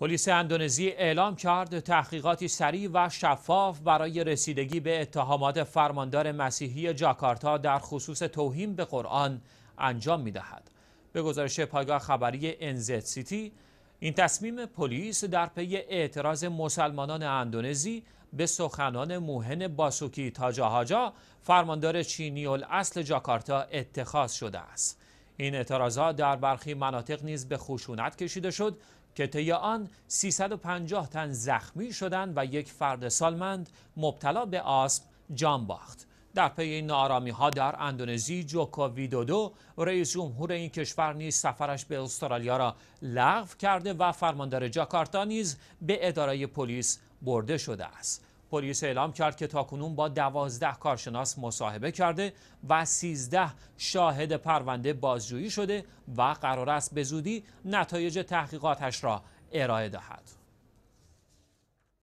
پلیس اندونزی اعلام کرد تحقیقاتی سریع و شفاف برای رسیدگی به اتهامات فرماندار مسیحی جاکارتا در خصوص توهین به قرآن انجام دهد. به گزارش پایگاه خبری انزت سیتی این تصمیم پلیس در پی اعتراض مسلمانان اندونزی به سخنان موهن باسوکی تاجاهاجا فرماندار چینی اصل جاکارتا اتخاذ شده است. این اعتراضات در برخی مناطق نیز به خشونت کشیده شد که طی آن 350 تن زخمی شدند و یک فرد سالمند مبتلا به آسم جان باخت در پی این نارامی ها در اندونزی جوکو ویدودو رئیس جمهور این کشور نیز سفرش به استرالیا را لغو کرده و فرماندار جاکارتا نیز به اداره پلیس برده شده است پلیس اعلام کرد که تاکنون با دوازده کارشناس مصاحبه کرده و سیزده شاهد پرونده بازجویی شده و قرار است به زودی نتایج تحقیقاتش را ارائه دهد.